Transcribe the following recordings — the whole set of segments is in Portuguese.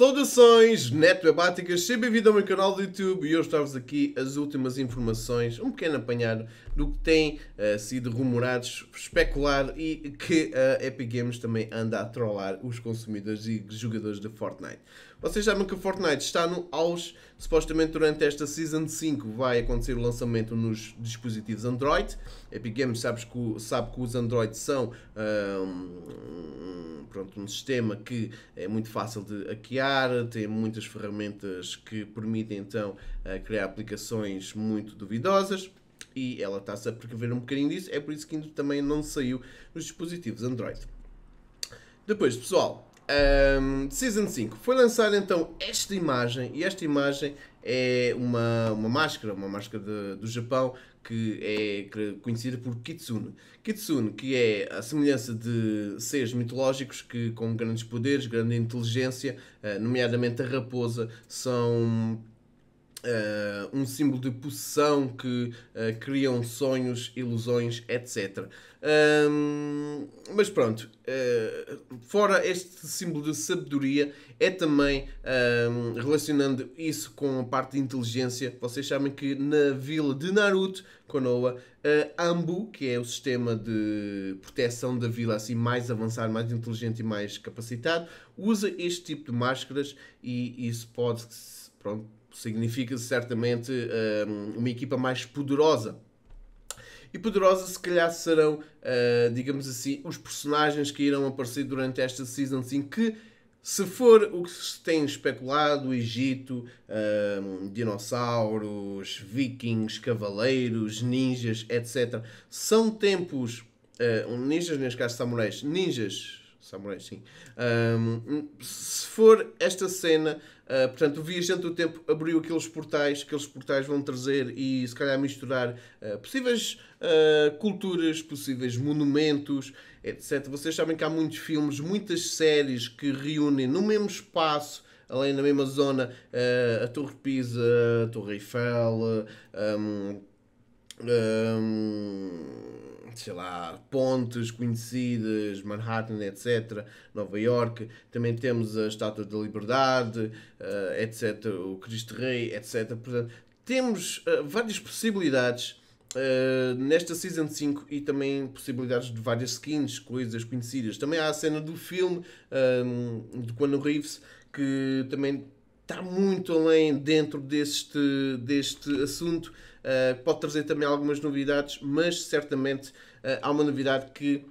Saudações Hebáticas, seja bem-vindo ao meu canal do YouTube e hoje trago-vos aqui as últimas informações, um pequeno apanhado do que tem uh, sido rumorado, especular e que a uh, Epic Games também anda a trollar os consumidores e jogadores de Fortnite. Vocês sabem que o Fortnite está no auge, supostamente durante esta Season 5 vai acontecer o lançamento nos dispositivos Android. Epic Games sabes que, sabe que os Android são ah, um, pronto, um sistema que é muito fácil de hackear, tem muitas ferramentas que permitem então ah, criar aplicações muito duvidosas e ela está-se a precaver um bocadinho disso, é por isso que ainda também não saiu nos dispositivos Android. Depois, pessoal, um, Season 5 foi lançada então esta imagem, e esta imagem é uma, uma máscara, uma máscara de, do Japão que é conhecida por Kitsune. Kitsune, que é a semelhança de seres mitológicos que, com grandes poderes, grande inteligência, eh, nomeadamente a raposa, são Uh, um símbolo de possessão que uh, criam sonhos, ilusões, etc. Um, mas pronto, uh, fora este símbolo de sabedoria, é também um, relacionando isso com a parte de inteligência. Vocês sabem que na vila de Naruto, Konoha, Ambu, que é o sistema de proteção da vila assim mais avançado, mais inteligente e mais capacitado, usa este tipo de máscaras e isso pode, pronto, significa certamente um, uma equipa mais poderosa. E poderosa, se calhar, serão, uh, digamos assim, os personagens que irão aparecer durante esta Season 5, que, se for o que se tem especulado, Egito, um, dinossauros, vikings, cavaleiros, ninjas, etc., são tempos, uh, ninjas, neste caso samurais, ninjas Samurai, sim. Um, se for esta cena, uh, portanto, o Viajante do Tempo abriu aqueles portais, aqueles portais vão trazer e se calhar misturar uh, possíveis uh, culturas, possíveis monumentos, etc. Vocês sabem que há muitos filmes, muitas séries que reúnem no mesmo espaço além da mesma zona, a Torre Pisa, a Torre Eiffel, um, sei lá, pontes conhecidas, Manhattan, etc., Nova York, também temos a Estátua da Liberdade, uh, ah, etc., o Cristo Rei, etc. Portanto, temos uh, várias possibilidades uh, nesta Season 5 e também possibilidades de várias skins, coisas conhecidas. Também há a cena do filme um, de quando Reeves que também está muito além dentro deste, deste assunto. Uh, pode trazer também algumas novidades, mas certamente uh, há uma novidade que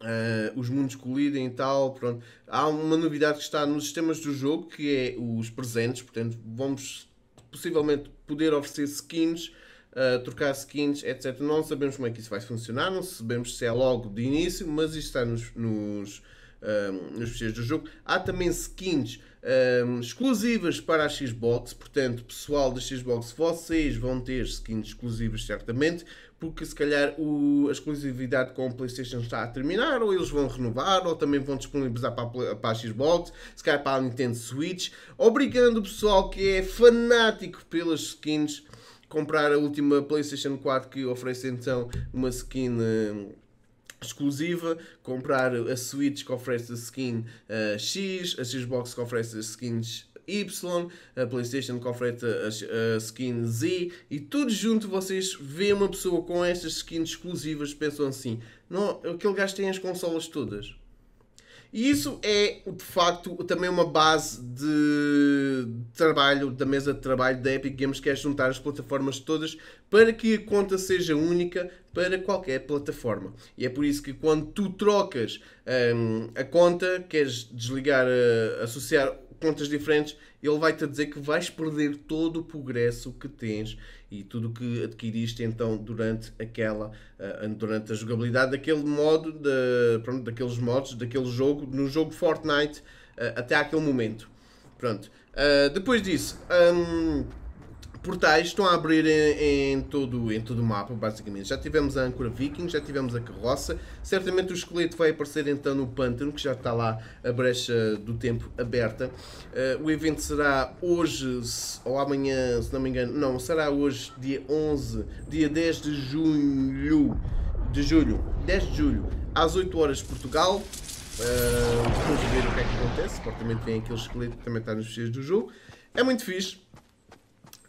Uh, os mundos colidem e tal. Pronto. Há uma novidade que está nos sistemas do jogo, que é os presentes, portanto, vamos possivelmente poder oferecer skins, uh, trocar skins, etc. Não sabemos como é que isso vai funcionar, não sabemos se é logo de início, mas isto está nos, nos, uh, nos do jogo. Há também skins um, ehm, exclusivas para a Xbox, portanto, pessoal da Xbox, vocês vão ter skins exclusivas certamente, porque se calhar o, a exclusividade com o PlayStation está a terminar, ou eles vão renovar, ou também vão disponibilizar para a, para a Xbox, se calhar para a Nintendo Switch, obrigando o pessoal que é fanático pelas skins comprar a última PlayStation 4 que oferece então uma skin. Ehm, exclusiva, comprar a Switch que oferece a skin uh, X, a Xbox que oferece as skins Y, a PlayStation que oferece a, a skin Z e tudo junto vocês veem uma pessoa com estas skins exclusivas pensam assim, não, aquele gajo tem as consolas todas. E isso é, de facto, também uma base de trabalho, da mesa de trabalho da Epic Games, que é juntar as plataformas todas para que a conta seja única, para qualquer plataforma. E é por isso que quando tu trocas hum, a conta, queres desligar, uh, associar contas diferentes, ele vai-te dizer que vais perder todo o progresso que tens e tudo o que adquiriste então durante aquela uh, durante a jogabilidade daquele modo de, pronto, daqueles modos daquele jogo no jogo Fortnite uh, até aquele momento pronto uh, depois disso um, portais estão a abrir em, em, todo, em todo o mapa, basicamente. Já tivemos a âncora viking, já tivemos a carroça. Certamente o esqueleto vai aparecer então no pântano, que já está lá a brecha do tempo aberta. Uh, o evento será hoje ou amanhã, se não me engano. Não, será hoje, dia 11, dia 10 de junho. De julho, 10 de julho, às 8 horas Portugal. Uh, vamos ver o que é que acontece. Certamente vem aquele esqueleto que também está nos fecheiros do jogo. É muito fixe.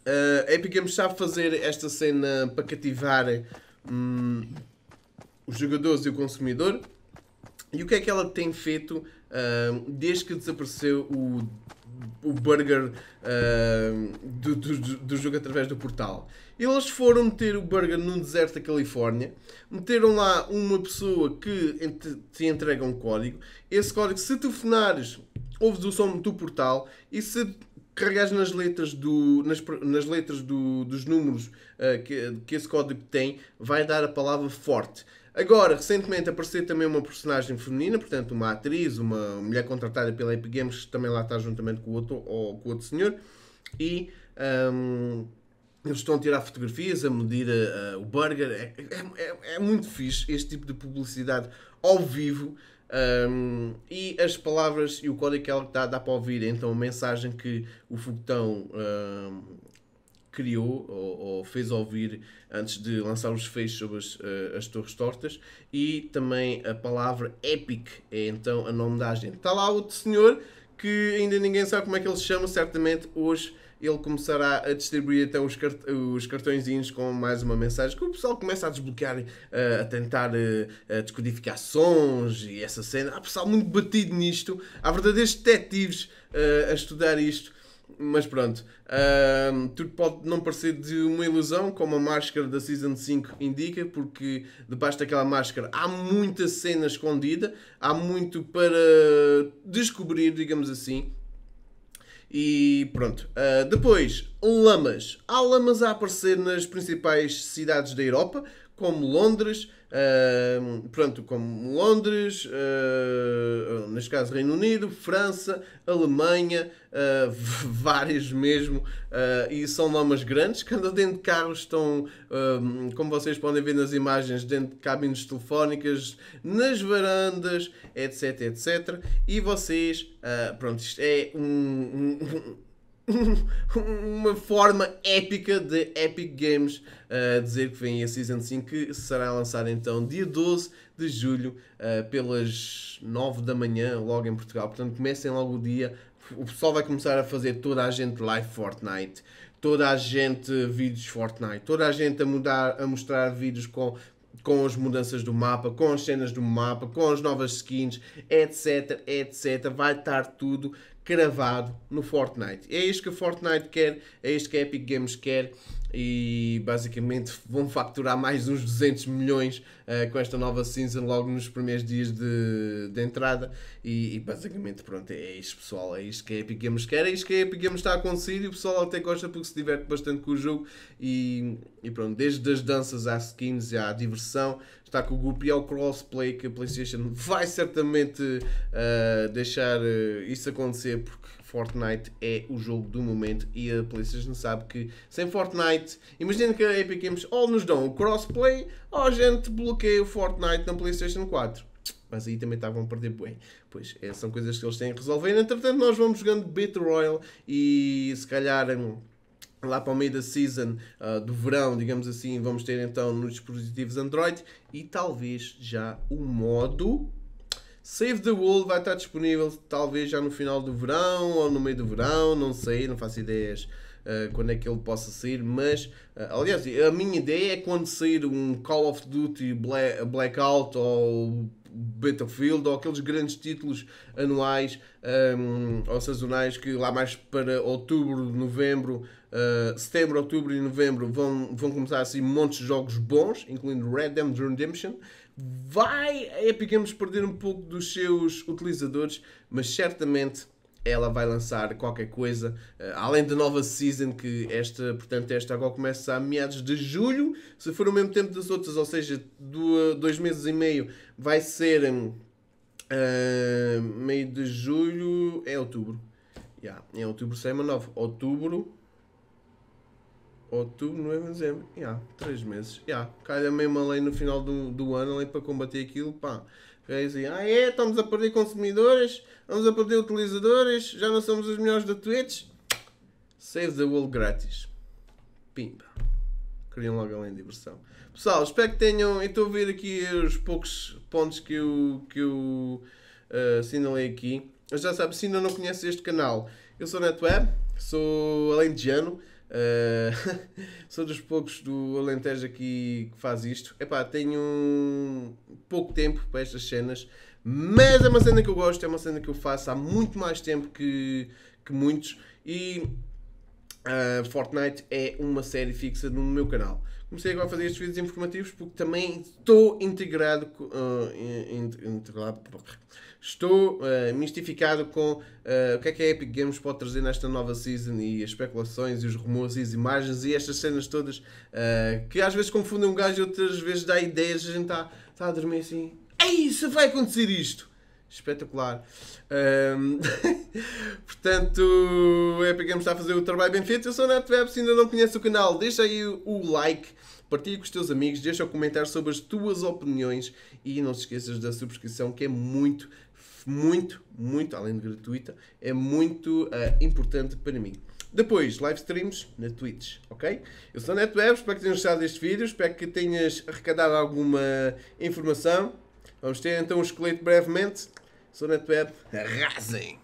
Uh, eh, a Epic Games sabe fazer esta cena para cativar hum, os jogadores e o consumidor. E o que é que ela tem feito uh, desde que desapareceu o, o burger uh, do, do, do, jogo através do portal? Eles foram meter o burger num deserto da Califórnia, meteram lá uma pessoa que te entrega um código. Esse código, se telefonares, ouves o som do portal e se carregares nas letras, do, nas, nas letras do, dos números uh, que, que esse código tem, vai dar a palavra forte. Agora, recentemente apareceu também uma personagem feminina, portanto, uma atriz, uma mulher contratada pela Epic Games, que também lá está juntamente com o outro, ou, com outro senhor, e um, ehm, eles estão a tirar fotografias, a medir eh, o burger. É, é, é, é, muito fixe este tipo de publicidade ao vivo um, e as palavras e o código que ela tá, dá, dá para ouvir, então a mensagem que o foguetão um, criou ou, ou, fez ouvir antes de lançar os feixes sobre as, uh, as, Torres Tortas e também a palavra Epic é então a nome da agente. Está lá outro senhor que ainda ninguém sabe como é que ele se chama, certamente hoje ele começará a distribuir até os, cart os cartõezinhos com mais uma mensagem que o pessoal começa a desbloquear, uh, a tentar uh, eh, descodificar sons e essa cena. Há pessoal muito batido nisto, há verdadeiros detetives uh, a estudar isto. Mas pronto, uh, tudo pode não parecer de uma ilusão, como a máscara da Season 5 indica, porque debaixo daquela máscara há muita cena escondida, há muito para descobrir, digamos assim, e pronto. Uh, depois, lamas. Há lamas a aparecer nas principais cidades da Europa, como Londres, uh, pronto, como Londres, uh, neste caso Reino Unido, França, Alemanha, ah, uh, vários mesmo, ah, e são lamas grandes que andam dentro de carros, estão, como vocês podem ver nas imagens, dentro de cabines telefónicas, nas varandas, etc, etc. E vocês, pronto, isto é um, um uma forma épica de Epic Games uh, dizer que vem a Season 5, que será lançada então dia 12 de julho, uh, pelas 9 da manhã, logo em Portugal. Portanto, comecem logo o dia. O pessoal vai começar a fazer toda a gente live Fortnite, toda a gente vídeos Fortnite, toda a gente a, mudar, a mostrar vídeos com com as mudanças do mapa, com as cenas do mapa, com as novas skins, etc, etc. Vai estar tudo cravado no Fortnite. É isto que a Fortnite quer, é isto que a Epic Games quer e basicamente vão facturar mais uns 200 milhões uh, com esta nova season logo nos primeiros dias de, de entrada e, e, basicamente pronto, é isto pessoal, é isto que a Epic Games quer, é isto que a Epic Games está a acontecer e o pessoal até gosta porque se diverte bastante com o jogo e, e pronto, desde as danças às skins e à diversão, está com o grupo e ao crossplay que a PlayStation vai certamente uh, deixar uh, isso acontecer porque Fortnite é o jogo do momento e a PlayStation sabe que sem Fortnite, imagina que a Epic Games ou nos dão o crossplay ou a gente bloqueia o Fortnite na PlayStation 4. Mas aí também estavam a perder bem. Pois, é, são coisas que eles têm que resolver. Entretanto, nós vamos jogando Battle Royale e se calhar hum, lá para o meio da season uh, do verão, digamos assim, vamos ter então nos dispositivos Android e talvez já o modo Save the World vai estar disponível talvez já no final do verão ou no meio do verão, não sei, não faço ideias uh, quando é que ele possa sair, mas uh, aliás, a minha ideia é quando sair um Call of Duty Black, Blackout ou Battlefield ou aqueles grandes títulos anuais um, ehm, ou sazonais que lá mais para outubro, novembro, uh, setembro, outubro e novembro vão, vão começar assim montes de jogos bons, incluindo Red Dead Redemption vai a Epic Games perder um pouco dos seus utilizadores, mas certamente ela vai lançar qualquer coisa, eh, além da nova season que esta, portanto, esta agora começa a meados de julho, se for o mesmo tempo das outras, ou seja, eh, dois meses e meio, vai ser uh, meio de julho, é outubro. Yeah, em outubro sai uma nova. Outubro, outubro, novembro, dezembro. Já, yeah, meses. Já, yeah, calha mesmo a lei no final do, do ano, a lei para combater aquilo, pá. É assim, ah é, estamos a perder consumidores, estamos a perder utilizadores, já não somos os melhores da Twitch. Save the world grátis. Pimba. Criam logo além de diversão. Pessoal, espero que tenham. Estou a ver aqui os poucos pontos que eu, que eu uh, eh, sinalei aqui. Já sabe, se ainda não conhece este canal, eu sou NetWeb, sou além de Jano Uh, sou dos poucos do Alentejo aqui que faz isto. Epá, tenho pouco tempo para estas cenas, mas é uma cena que eu gosto, é uma cena que eu faço há muito mais tempo que, que muitos. E uh, Fortnite é uma série fixa no meu canal comecei agora a fazer estes vídeos informativos porque também estou integrado com, uh, ah, in, in, estou uh, mistificado com uh, o que é que a Epic Games pode trazer nesta nova season e as especulações e os rumores e as imagens e estas cenas todas uh, que às vezes confundem um gajo e outras vezes dá ideias a gente está tá a dormir assim é se vai acontecer isto espetacular. Um, portanto, é para quem está a fazer o trabalho bem feito. Eu sou o Neto Web, se ainda não conhece o canal, deixa aí o like, partilha com os teus amigos, deixa o comentário sobre as tuas opiniões e não se esqueças da subscrição que é muito, muito, muito, além de gratuita, é muito uh, importante para mim. Depois, live streams na Twitch, ok? Eu sou o Neto Web, espero que tenhas gostado deste vídeo, espero que tenhas arrecadado alguma informação. Vamos ter então um esqueleto brevemente Zona Web, arrasem!